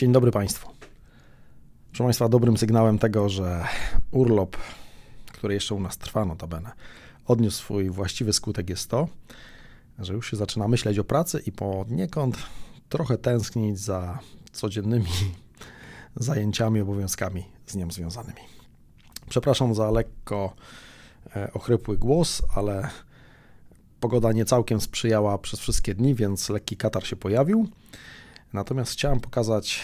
Dzień dobry Państwu. Proszę Państwa, dobrym sygnałem tego, że urlop, który jeszcze u nas trwa notabene, odniósł swój właściwy skutek jest to, że już się zaczyna myśleć o pracy i poniekąd trochę tęsknić za codziennymi zajęciami, obowiązkami z nią związanymi. Przepraszam za lekko e, ochrypły głos, ale pogoda nie całkiem sprzyjała przez wszystkie dni, więc lekki katar się pojawił. Natomiast chciałem pokazać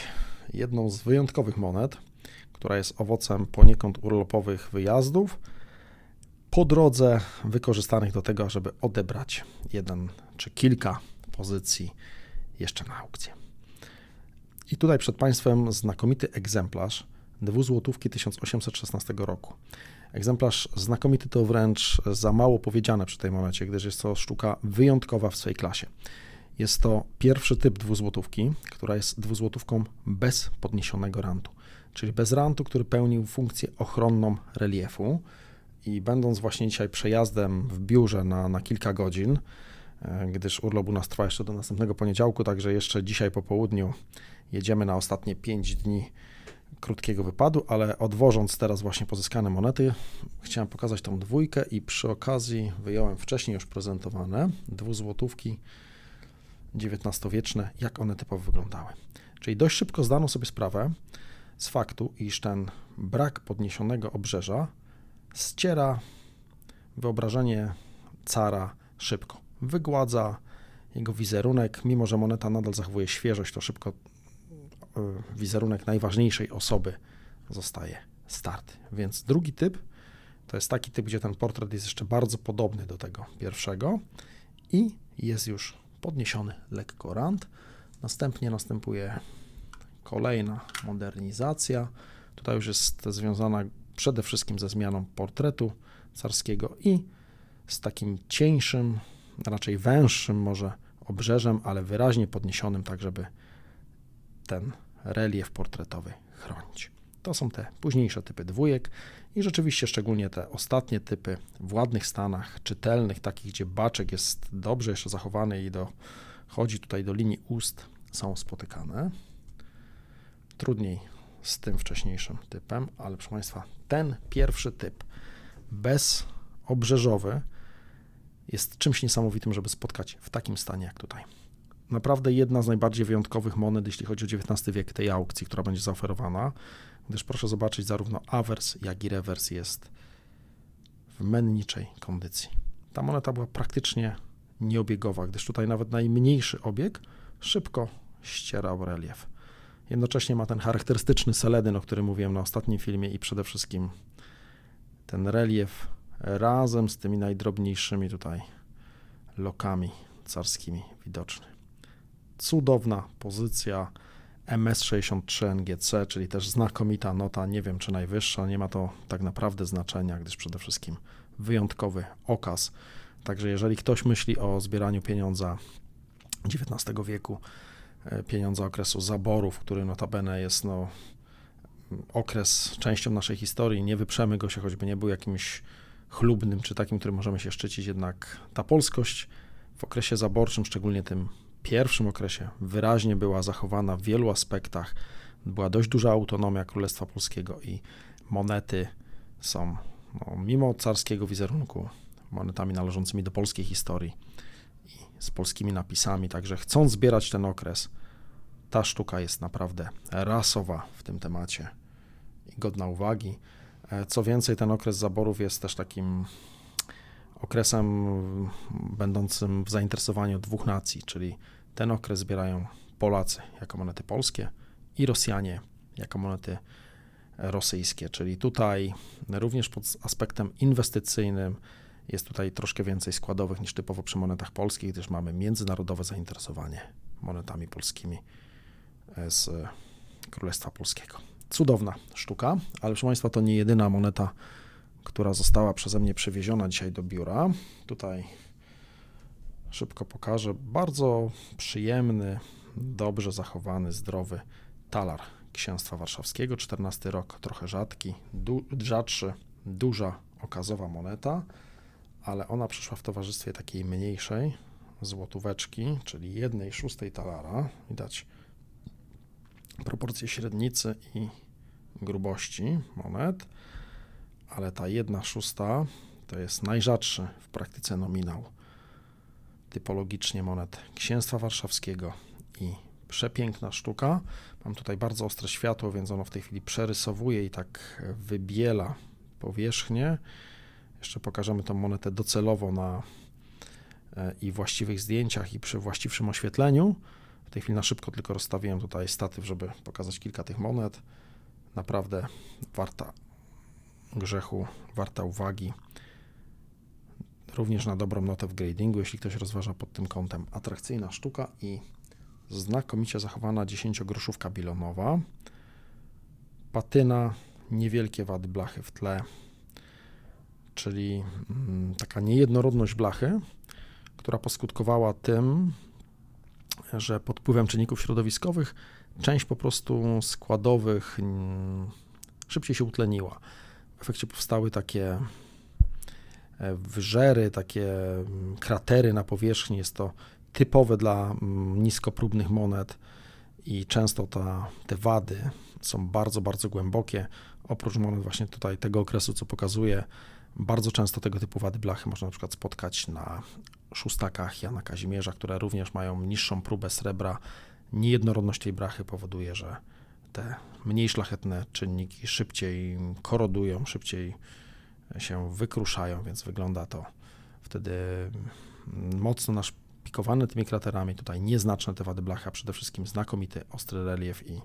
jedną z wyjątkowych monet, która jest owocem poniekąd urlopowych wyjazdów, po drodze wykorzystanych do tego, żeby odebrać jeden czy kilka pozycji jeszcze na aukcję. I tutaj przed Państwem znakomity egzemplarz dwuzłotówki 1816 roku. Egzemplarz znakomity to wręcz za mało powiedziane przy tej monecie, gdyż jest to sztuka wyjątkowa w swojej klasie. Jest to pierwszy typ dwuzłotówki, która jest dwuzłotówką bez podniesionego rantu, czyli bez rantu, który pełnił funkcję ochronną reliefu. I będąc właśnie dzisiaj przejazdem w biurze na, na kilka godzin, e, gdyż urlop u nas trwa jeszcze do następnego poniedziałku, także jeszcze dzisiaj po południu jedziemy na ostatnie 5 dni krótkiego wypadu, ale odwożąc teraz właśnie pozyskane monety, chciałem pokazać tą dwójkę i przy okazji wyjąłem wcześniej już prezentowane dwuzłotówki złotówki XIX-wieczne, jak one typowo wyglądały. Czyli dość szybko zdano sobie sprawę z faktu, iż ten brak podniesionego obrzeża ściera wyobrażenie cara szybko. Wygładza jego wizerunek, mimo że moneta nadal zachowuje świeżość, to szybko e, wizerunek najważniejszej osoby zostaje start. Więc drugi typ to jest taki typ, gdzie ten portret jest jeszcze bardzo podobny do tego pierwszego i jest już podniesiony lekko rand. Następnie następuje kolejna modernizacja. Tutaj już jest związana przede wszystkim ze zmianą portretu carskiego i z takim cieńszym, raczej węższym może obrzeżem, ale wyraźnie podniesionym, tak żeby ten relief portretowy chronić. To są te późniejsze typy dwójek. I rzeczywiście, szczególnie te ostatnie typy w ładnych stanach, czytelnych, takich, gdzie baczek jest dobrze jeszcze zachowany i dochodzi tutaj do linii ust, są spotykane. Trudniej z tym wcześniejszym typem, ale proszę Państwa, ten pierwszy typ bezobrzeżowy jest czymś niesamowitym, żeby spotkać w takim stanie jak tutaj naprawdę jedna z najbardziej wyjątkowych monet, jeśli chodzi o XIX wiek, tej aukcji, która będzie zaoferowana, gdyż proszę zobaczyć, zarówno awers, jak i rewers jest w menniczej kondycji. Ta moneta była praktycznie nieobiegowa, gdyż tutaj nawet najmniejszy obieg szybko ścierał relief. Jednocześnie ma ten charakterystyczny seledyn, o którym mówiłem na ostatnim filmie i przede wszystkim ten relief razem z tymi najdrobniejszymi tutaj lokami carskimi widoczny. Cudowna pozycja MS63NGC, czyli też znakomita nota, nie wiem czy najwyższa, nie ma to tak naprawdę znaczenia, gdyż przede wszystkim wyjątkowy okaz. Także jeżeli ktoś myśli o zbieraniu pieniądza XIX wieku, e, pieniądza okresu zaborów, który notabene jest no, okres częścią naszej historii, nie wyprzemy go się, choćby nie był jakimś chlubnym czy takim, który możemy się szczycić, jednak ta polskość w okresie zaborczym, szczególnie tym pierwszym okresie wyraźnie była zachowana w wielu aspektach. Była dość duża autonomia Królestwa Polskiego i monety są, no, mimo carskiego wizerunku, monetami należącymi do polskiej historii i z polskimi napisami. Także chcąc zbierać ten okres, ta sztuka jest naprawdę rasowa w tym temacie i godna uwagi. E, co więcej, ten okres zaborów jest też takim okresem będącym w zainteresowaniu dwóch nacji, czyli ten okres zbierają Polacy jako monety polskie i Rosjanie jako monety rosyjskie, czyli tutaj również pod aspektem inwestycyjnym jest tutaj troszkę więcej składowych niż typowo przy monetach polskich, gdyż mamy międzynarodowe zainteresowanie monetami polskimi e, z Królestwa Polskiego. Cudowna sztuka, ale proszę Państwa, to nie jedyna moneta która została przeze mnie przywieziona dzisiaj do biura. Tutaj szybko pokażę. Bardzo przyjemny, dobrze zachowany, zdrowy talar Księstwa Warszawskiego, 14 rok, trochę rzadki, du rzadszy, duża okazowa moneta, ale ona przyszła w towarzystwie takiej mniejszej złotóweczki, czyli jednej szóstej talara. Widać proporcje średnicy i grubości monet ale ta jedna szósta to jest najrzadszy w praktyce nominał typologicznie monet Księstwa Warszawskiego i przepiękna sztuka. Mam tutaj bardzo ostre światło, więc ono w tej chwili przerysowuje i tak wybiela powierzchnię. Jeszcze pokażemy tą monetę docelowo na e, i właściwych zdjęciach i przy właściwszym oświetleniu. W tej chwili na szybko tylko rozstawiłem tutaj statyw, żeby pokazać kilka tych monet. Naprawdę warta grzechu warta uwagi również na dobrą notę w gradingu, jeśli ktoś rozważa pod tym kątem. Atrakcyjna sztuka i znakomicie zachowana 10-groszówka bilonowa. Patyna, niewielkie wady blachy w tle, czyli mm, taka niejednorodność blachy, która poskutkowała tym, że pod wpływem czynników środowiskowych część po prostu składowych mm, szybciej się utleniła w efekcie powstały takie e, wyżery, takie mm, kratery na powierzchni. Jest to typowe dla mm, niskopróbnych monet i często ta, te wady są bardzo, bardzo głębokie. Oprócz monet właśnie tutaj tego okresu, co pokazuje, bardzo często tego typu wady blachy można na przykład spotkać na szóstakach Jana Kazimierza, które również mają niższą próbę srebra. Niejednorodność tej brachy powoduje, że te mniej szlachetne czynniki szybciej korodują, szybciej się wykruszają, więc wygląda to wtedy mm, mocno naszpikowane tymi kraterami. Tutaj nieznaczne te wady blacha, przede wszystkim znakomity ostry relief i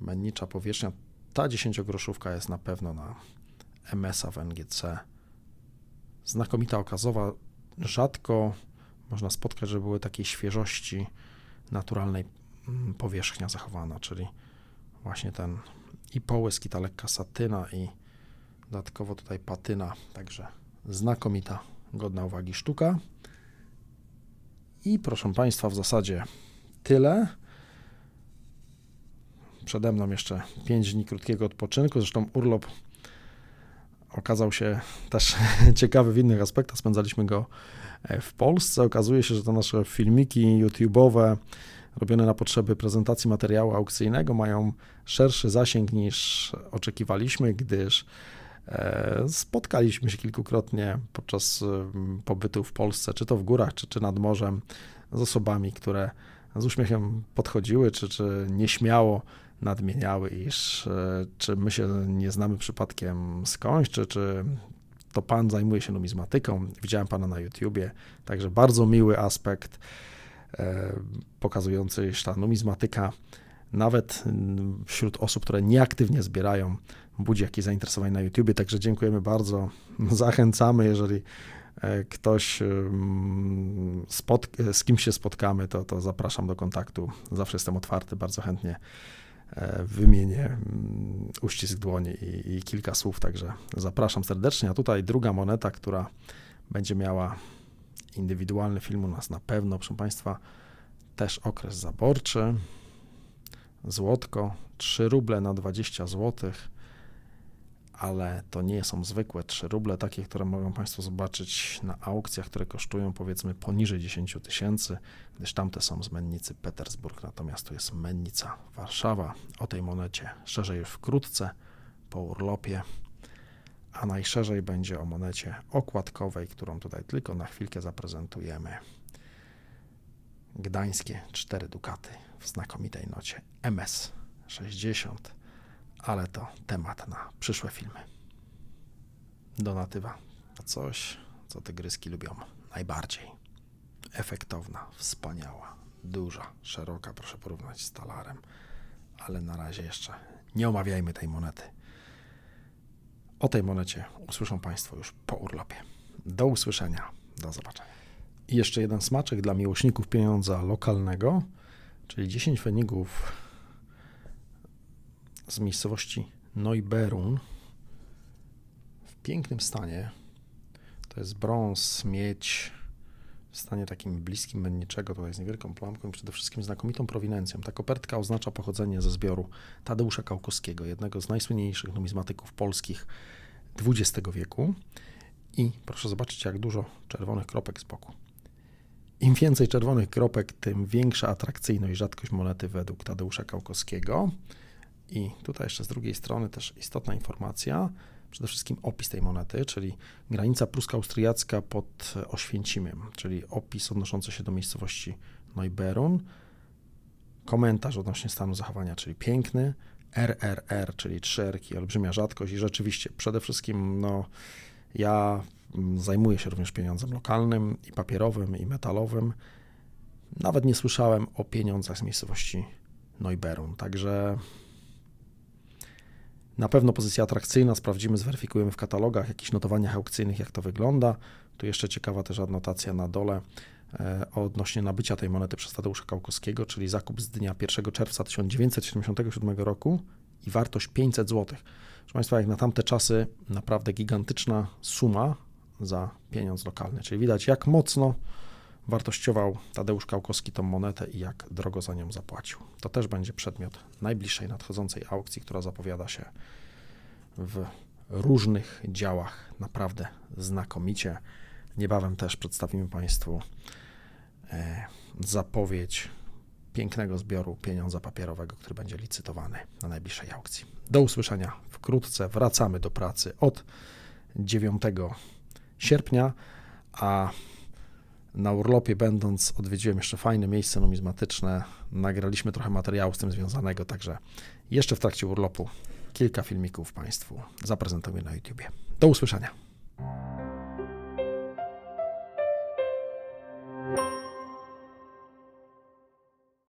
mennicza powierzchnia. Ta 10-groszówka jest na pewno na MS-a w NGC. Znakomita okazowa, rzadko można spotkać, że były takiej świeżości naturalnej mm, powierzchnia zachowana, czyli właśnie ten i połysk, i ta lekka satyna, i dodatkowo tutaj patyna, także znakomita, godna uwagi sztuka. I proszę Państwa, w zasadzie tyle. Przede mną jeszcze 5 dni krótkiego odpoczynku, zresztą urlop okazał się też ciekawy w innych aspektach. Spędzaliśmy go e, w Polsce. Okazuje się, że te nasze filmiki YouTube'owe, robione na potrzeby prezentacji materiału aukcyjnego mają szerszy zasięg niż oczekiwaliśmy, gdyż e, spotkaliśmy się kilkukrotnie podczas mm, pobytu w Polsce, czy to w górach, czy, czy nad morzem, z osobami, które z uśmiechem podchodziły, czy, czy nieśmiało nadmieniały, iż e, czy my się nie znamy przypadkiem skądś, czy, czy to pan zajmuje się numizmatyką. Widziałem pana na YouTubie, także bardzo miły aspekt. E, pokazujący ta numizmatyka nawet wśród osób, które nieaktywnie zbierają, budzi jakieś zainteresowanie na YouTube. Także dziękujemy bardzo. Zachęcamy, jeżeli e, ktoś e, z kim się spotkamy, to, to zapraszam do kontaktu. Zawsze jestem otwarty, bardzo chętnie wymienię uścisk dłoni i, i kilka słów, także zapraszam serdecznie. A tutaj druga moneta, która będzie miała Indywidualny film u nas na pewno, proszę Państwa, też okres zaborczy. Złotko, 3 ruble na 20 zł, ale to nie są zwykłe 3 ruble, takie, które mogą Państwo zobaczyć na aukcjach, które kosztują powiedzmy poniżej 10 tysięcy, gdyż tamte są z mennicy Petersburg, natomiast tu jest mennica Warszawa. O tej monecie szerzej już wkrótce, po urlopie a najszerzej będzie o monecie okładkowej, którą tutaj tylko na chwilkę zaprezentujemy. Gdańskie 4 dukaty w znakomitej nocie MS 60, ale to temat na przyszłe filmy. Donatywa to coś, co tygryski lubią najbardziej. Efektowna, wspaniała, duża, szeroka, proszę porównać z talarem, ale na razie jeszcze nie omawiajmy tej monety. O tej monecie usłyszą Państwo już po urlopie. Do usłyszenia, do zobaczenia. I jeszcze jeden smaczek dla miłośników pieniądza lokalnego, czyli 10 fenigów z miejscowości Neuberun w pięknym stanie. To jest brąz, miedź, w stanie takim bliskim menniczego, to jest niewielką plamką i przede wszystkim znakomitą prowinencją. Ta kopertka oznacza pochodzenie ze zbioru Tadeusza Kałkowskiego, jednego z najsłynniejszych numizmatyków polskich XX wieku. I proszę zobaczyć, jak dużo czerwonych kropek z boku. Im więcej czerwonych kropek, tym większa atrakcyjność, rzadkość monety według Tadeusza Kałkowskiego. I tutaj jeszcze z drugiej strony też istotna informacja przede wszystkim opis tej monety, czyli granica prusko-austriacka pod Oświęcimiem, czyli opis odnoszący się do miejscowości Neuberun, komentarz odnośnie stanu zachowania, czyli piękny, RRR, czyli trzerki, olbrzymia rzadkość i rzeczywiście przede wszystkim no, ja mm, zajmuję się również pieniądzem lokalnym i papierowym i metalowym. Nawet nie słyszałem o pieniądzach z miejscowości Neuberun, także na pewno pozycja atrakcyjna, sprawdzimy, zweryfikujemy w katalogach, jakichś notowaniach aukcyjnych, jak to wygląda. Tu jeszcze ciekawa też adnotacja na dole e, odnośnie nabycia tej monety przez Tadeusza Kałkowskiego, czyli zakup z dnia 1 czerwca 1977 roku i wartość 500 zł. Proszę Państwa, jak na tamte czasy naprawdę gigantyczna suma za pieniądz lokalny, czyli widać jak mocno wartościował Tadeusz Kałkowski tą monetę i jak drogo za nią zapłacił. To też będzie przedmiot najbliższej nadchodzącej aukcji, która zapowiada się w różnych działach naprawdę znakomicie. Niebawem też przedstawimy Państwu e, zapowiedź pięknego zbioru pieniądza papierowego, który będzie licytowany na najbliższej aukcji. Do usłyszenia wkrótce. Wracamy do pracy od 9 sierpnia, a na urlopie będąc odwiedziłem jeszcze fajne miejsce numizmatyczne, nagraliśmy trochę materiału z tym związanego, także jeszcze w trakcie urlopu kilka filmików Państwu zaprezentuję na YouTubie. Do usłyszenia.